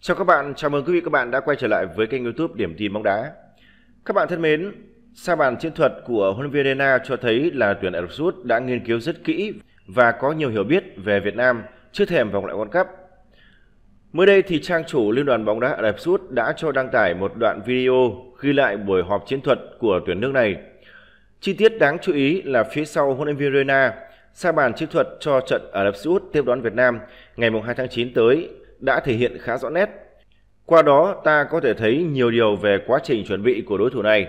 Chào các bạn, chào mừng quý vị các bạn đã quay trở lại với kênh YouTube Điểm tin bóng đá. Các bạn thân mến, sa bàn chiến thuật của huấn luyện viên Rena cho thấy là tuyển Ả Rập Xê đã nghiên cứu rất kỹ và có nhiều hiểu biết về Việt Nam trước thềm vòng loại World Cup. Mới đây thì trang chủ Liên đoàn bóng đá Ả Rập Xê đã cho đăng tải một đoạn video ghi lại buổi họp chiến thuật của tuyển nước này. Chi tiết đáng chú ý là phía sau huấn luyện viên Rena sa bàn chiến thuật cho trận Ả Rập Xê tiếp đón Việt Nam ngày 2 tháng 9 tới đã thể hiện khá rõ nét. Qua đó ta có thể thấy nhiều điều về quá trình chuẩn bị của đối thủ này.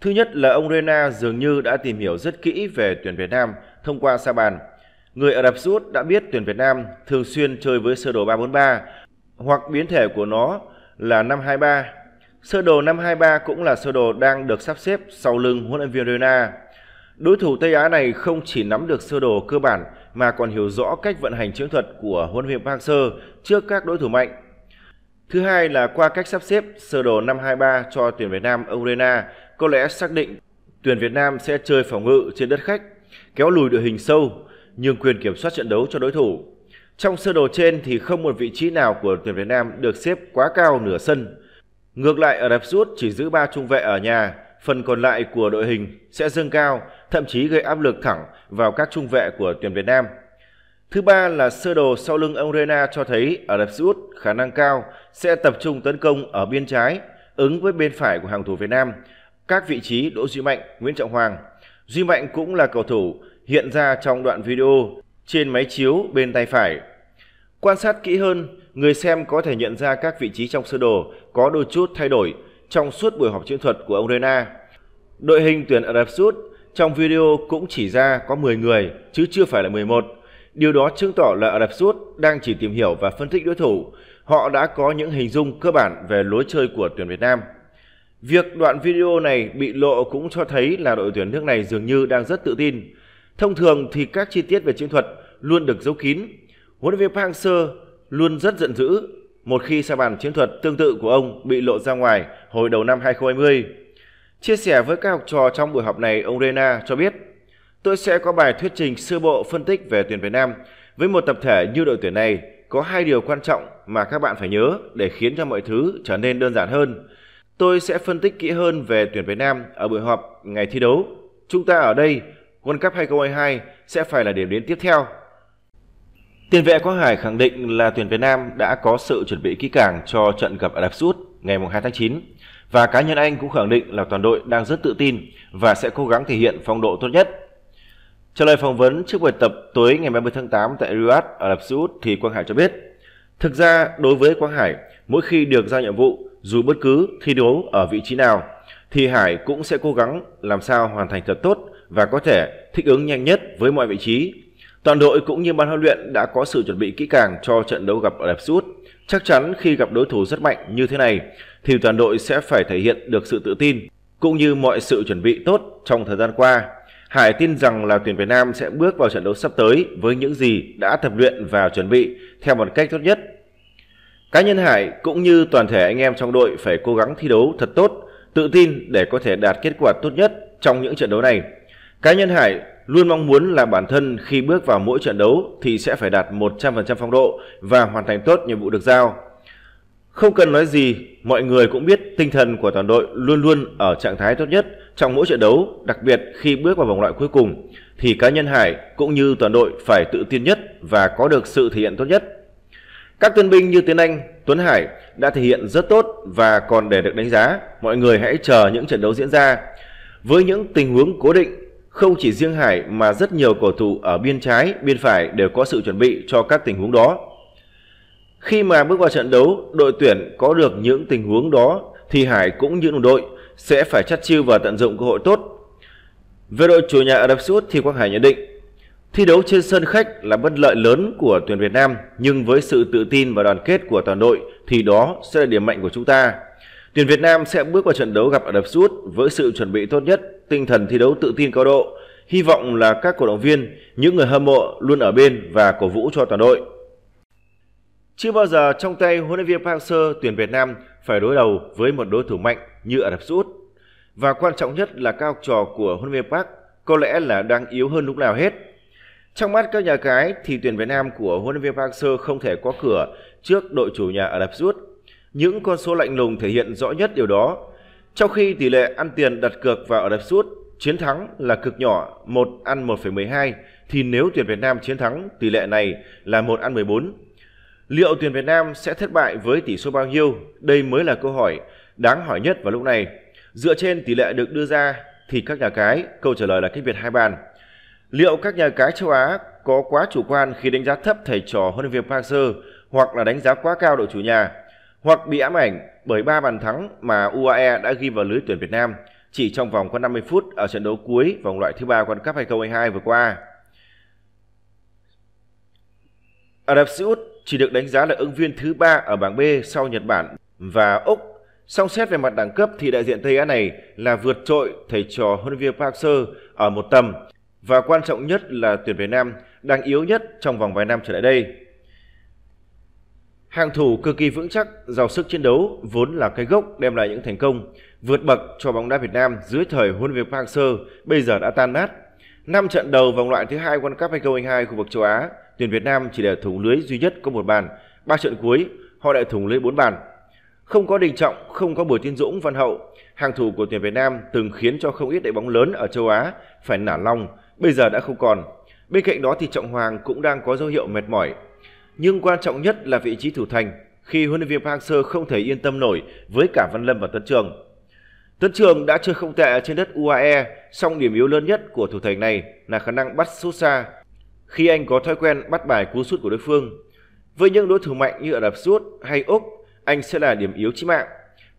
Thứ nhất là ông Rena dường như đã tìm hiểu rất kỹ về tuyển Việt Nam thông qua sa bàn. Người Ả Rập Xê Út đã biết tuyển Việt Nam thường xuyên chơi với sơ đồ 343 hoặc biến thể của nó là 523. Sơ đồ 523 cũng là sơ đồ đang được sắp xếp sau lưng huấn luyện viên Rena Đối thủ Tây Á này không chỉ nắm được sơ đồ cơ bản mà còn hiểu rõ cách vận hành chiến thuật của huấn luyện Park seo trước các đối thủ mạnh. Thứ hai là qua cách sắp xếp sơ đồ 523 cho tuyển Việt Nam ông có lẽ xác định tuyển Việt Nam sẽ chơi phòng ngự trên đất khách, kéo lùi đội hình sâu nhưng quyền kiểm soát trận đấu cho đối thủ. Trong sơ đồ trên thì không một vị trí nào của tuyển Việt Nam được xếp quá cao nửa sân. Ngược lại ở đập rút chỉ giữ ba trung vệ ở nhà, phần còn lại của đội hình sẽ dâng cao, thậm chí gây áp lực thẳng vào các trung vệ của tuyển Việt Nam. Thứ ba là sơ đồ sau lưng ông Rena cho thấy Ả Rập Xê Út khả năng cao sẽ tập trung tấn công ở biên trái, ứng với bên phải của hàng thủ Việt Nam, các vị trí Đỗ Duy Mạnh, Nguyễn Trọng Hoàng. Duy Mạnh cũng là cầu thủ hiện ra trong đoạn video trên máy chiếu bên tay phải. Quan sát kỹ hơn, người xem có thể nhận ra các vị trí trong sơ đồ có đôi chút thay đổi trong suốt buổi họp chiến thuật của ông Rena. Đội hình tuyển Ả Rập Xê trong video cũng chỉ ra có 10 người chứ chưa phải là 11. Điều đó chứng tỏ là Ả Rập Xê đang chỉ tìm hiểu và phân tích đối thủ. Họ đã có những hình dung cơ bản về lối chơi của tuyển Việt Nam. Việc đoạn video này bị lộ cũng cho thấy là đội tuyển nước này dường như đang rất tự tin. Thông thường thì các chi tiết về chiến thuật luôn được giấu kín. Huấn luyện viên Park Hang-seo luôn rất giận dữ một khi sa bàn chiến thuật tương tự của ông bị lộ ra ngoài hồi đầu năm 2020. Chia sẻ với các học trò trong buổi họp này, ông Rena cho biết, tôi sẽ có bài thuyết trình sơ bộ phân tích về tuyển Việt Nam. Với một tập thể như đội tuyển này, có hai điều quan trọng mà các bạn phải nhớ để khiến cho mọi thứ trở nên đơn giản hơn. Tôi sẽ phân tích kỹ hơn về tuyển Việt Nam ở buổi họp ngày thi đấu. Chúng ta ở đây, World Cup 2022 sẽ phải là điểm đến tiếp theo. Tiền vệ Quang Hải khẳng định là tuyển Việt Nam đã có sự chuẩn bị kỹ càng cho trận gặp Ả Rập Xê Út ngày 2 tháng 9 và cá nhân anh cũng khẳng định là toàn đội đang rất tự tin và sẽ cố gắng thể hiện phong độ tốt nhất. Trả lời phỏng vấn trước buổi tập tối ngày 30 tháng 8 tại Riyadh, Ả Rập Xê Út thì Quang Hải cho biết, thực ra đối với Quang Hải, mỗi khi được giao nhiệm vụ, dù bất cứ thi đấu ở vị trí nào, thì Hải cũng sẽ cố gắng làm sao hoàn thành thật tốt và có thể thích ứng nhanh nhất với mọi vị trí Toàn đội cũng như ban huấn luyện đã có sự chuẩn bị kỹ càng cho trận đấu gặp ở Leipzig. Chắc chắn khi gặp đối thủ rất mạnh như thế này thì toàn đội sẽ phải thể hiện được sự tự tin cũng như mọi sự chuẩn bị tốt trong thời gian qua. Hải tin rằng là tuyển Việt Nam sẽ bước vào trận đấu sắp tới với những gì đã tập luyện và chuẩn bị theo một cách tốt nhất. Cá nhân Hải cũng như toàn thể anh em trong đội phải cố gắng thi đấu thật tốt, tự tin để có thể đạt kết quả tốt nhất trong những trận đấu này. Cá nhân Hải luôn mong muốn là bản thân khi bước vào mỗi trận đấu thì sẽ phải đạt 100% phong độ và hoàn thành tốt nhiệm vụ được giao. Không cần nói gì, mọi người cũng biết tinh thần của toàn đội luôn luôn ở trạng thái tốt nhất trong mỗi trận đấu, đặc biệt khi bước vào vòng loại cuối cùng thì cá nhân Hải cũng như toàn đội phải tự tin nhất và có được sự thể hiện tốt nhất. Các tân binh như Tiến Anh, Tuấn Hải đã thể hiện rất tốt và còn để được đánh giá, mọi người hãy chờ những trận đấu diễn ra. Với những tình huống cố định không chỉ riêng Hải mà rất nhiều cầu thủ ở biên trái, biên phải đều có sự chuẩn bị cho các tình huống đó. Khi mà bước vào trận đấu, đội tuyển có được những tình huống đó thì Hải cũng như đồng đội sẽ phải chắt chiêu và tận dụng cơ hội tốt. Về đội chủ nhà Ả Rập Xê Út thì Quang Hải nhận định thi đấu trên sân khách là bất lợi lớn của tuyển Việt Nam nhưng với sự tự tin và đoàn kết của toàn đội thì đó sẽ là điểm mạnh của chúng ta. Tuyển Việt Nam sẽ bước vào trận đấu gặp Ả Rập Xê Út với sự chuẩn bị tốt nhất tinh thần thi đấu tự tin cao độ. Hy vọng là các cổ động viên, những người hâm mộ luôn ở bên và cổ vũ cho toàn đội. Chưa bao giờ trong tay huấn luyện viên Park Hang-seo tuyển Việt Nam phải đối đầu với một đối thủ mạnh như Ả Rập Xê Út. Và quan trọng nhất là cao học trò của huấn luyện viên Park có lẽ là đang yếu hơn lúc nào hết. Trong mắt các nhà cái thì tuyển Việt Nam của huấn luyện viên Park Hang-seo không thể có cửa trước đội chủ nhà Ả Rập Xê Út. Những con số lạnh lùng thể hiện rõ nhất điều đó trong khi tỷ lệ ăn tiền đặt cược vào ở đập sút chiến thắng là cực nhỏ 1 ăn 1,12 thì nếu tuyển Việt Nam chiến thắng tỷ lệ này là 1 ăn 14. Liệu tuyển Việt Nam sẽ thất bại với tỷ số bao nhiêu? Đây mới là câu hỏi đáng hỏi nhất vào lúc này. Dựa trên tỷ lệ được đưa ra thì các nhà cái câu trả lời là cách biệt hai bàn. Liệu các nhà cái châu Á có quá chủ quan khi đánh giá thấp thầy trò huấn luyện viên Park Hang-seo hoặc là đánh giá quá cao đội chủ nhà? hoặc bị ám ảnh bởi 3 bàn thắng mà UAE đã ghi vào lưới tuyển Việt Nam chỉ trong vòng có 50 phút ở trận đấu cuối vòng loại thứ ba World Cup 2022 vừa qua. Ả Rập Xê Út chỉ được đánh giá là ứng viên thứ ba ở bảng B sau Nhật Bản và Úc. Song xét về mặt đẳng cấp thì đại diện Tây Á này là vượt trội thầy trò huấn viên Park seo ở một tầm và quan trọng nhất là tuyển Việt Nam đang yếu nhất trong vòng vài năm trở lại đây. Hàng thủ cực kỳ vững chắc, giàu sức chiến đấu vốn là cái gốc đem lại những thành công vượt bậc cho bóng đá Việt Nam dưới thời huấn luyện Park Hang-seo bây giờ đã tan nát. Năm trận đầu vòng loại thứ hai World Cup 2022 khu vực châu Á, tuyển Việt Nam chỉ để thủng lưới duy nhất có một bàn. Ba trận cuối, họ lại thủng lưới bốn bàn. Không có Đình Trọng, không có Bùi Tiến Dũng, Văn Hậu, hàng thủ của tuyển Việt Nam từng khiến cho không ít đội bóng lớn ở châu Á phải nản lòng, bây giờ đã không còn. Bên cạnh đó thì Trọng Hoàng cũng đang có dấu hiệu mệt mỏi nhưng quan trọng nhất là vị trí thủ thành khi huấn luyện viên Park Hang-seo không thể yên tâm nổi với cả Văn Lâm và Tuấn Trường. Tuấn Trường đã chơi không tệ trên đất UAE, song điểm yếu lớn nhất của thủ thành này là khả năng bắt sút xa khi anh có thói quen bắt bài cú sút của đối phương. Với những đối thủ mạnh như Ả Rập Xút hay Úc, anh sẽ là điểm yếu chí mạng.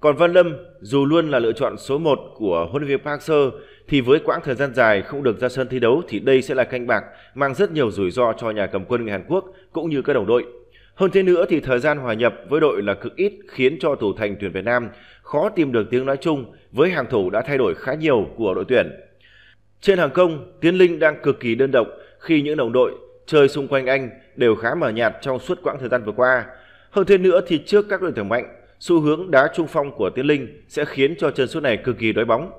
Còn Văn Lâm dù luôn là lựa chọn số 1 của huấn luyện viên Park seo thì với quãng thời gian dài không được ra sân thi đấu thì đây sẽ là canh bạc mang rất nhiều rủi ro cho nhà cầm quân người Hàn Quốc cũng như các đồng đội. Hơn thế nữa thì thời gian hòa nhập với đội là cực ít khiến cho thủ thành tuyển Việt Nam khó tìm được tiếng nói chung với hàng thủ đã thay đổi khá nhiều của đội tuyển. Trên hàng công, Tiến Linh đang cực kỳ đơn độc khi những đồng đội chơi xung quanh anh đều khá mờ nhạt trong suốt quãng thời gian vừa qua. Hơn thế nữa thì trước các đội tuyển mạnh, xu hướng đá trung phong của Tiến Linh sẽ khiến cho chân sút này cực kỳ đói bóng.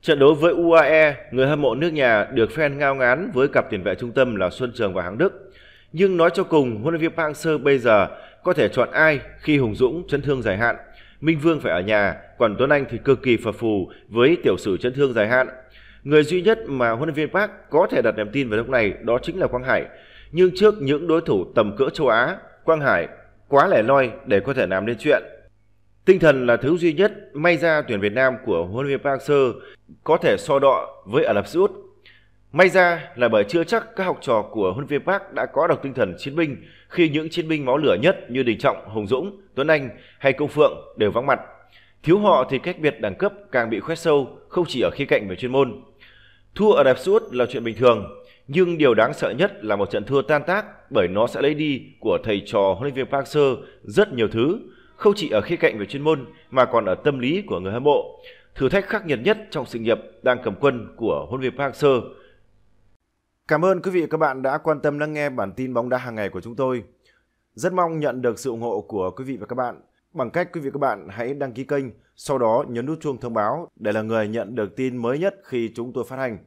Trận đấu với UAE, người hâm mộ nước nhà được fan ngao ngán với cặp tiền vệ trung tâm là Xuân Trường và Hằng Đức. Nhưng nói cho cùng, huấn luyện viên Park Hang-seo bây giờ có thể chọn ai khi Hùng Dũng chấn thương dài hạn. Minh Vương phải ở nhà, còn Tuấn Anh thì cực kỳ phập phù với tiểu sử chấn thương dài hạn. Người duy nhất mà huấn luyện viên Park có thể đặt niềm tin vào lúc này đó chính là Quang Hải. Nhưng trước những đối thủ tầm cỡ châu Á, Quang Hải quá lẻ loi để có thể làm nên chuyện. Tinh thần là thứ duy nhất may ra tuyển Việt Nam của huấn luyện Park Hang-seo có thể so đọ với Ả Rập Xê Út. May ra là bởi chưa chắc các học trò của huấn luyện Park đã có được tinh thần chiến binh khi những chiến binh máu lửa nhất như Đình Trọng, Hồng Dũng, Tuấn Anh hay Công Phượng đều vắng mặt. Thiếu họ thì cách biệt đẳng cấp càng bị khoét sâu không chỉ ở khía cạnh về chuyên môn. Thua ở Ả Rập là chuyện bình thường, nhưng điều đáng sợ nhất là một trận thua tan tác bởi nó sẽ lấy đi của thầy trò huấn luyện viên Park Seo rất nhiều thứ, không chỉ ở khía cạnh về chuyên môn mà còn ở tâm lý của người hâm mộ. Thử thách khắc nghiệt nhất trong sự nghiệp đang cầm quân của huấn luyện viên Park Seo. Cảm ơn quý vị và các bạn đã quan tâm lắng nghe bản tin bóng đá hàng ngày của chúng tôi. Rất mong nhận được sự ủng hộ của quý vị và các bạn bằng cách quý vị và các bạn hãy đăng ký kênh, sau đó nhấn nút chuông thông báo để là người nhận được tin mới nhất khi chúng tôi phát hành.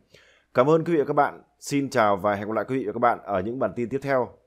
Cảm ơn quý vị và các bạn. Xin chào và hẹn gặp lại quý vị và các bạn ở những bản tin tiếp theo.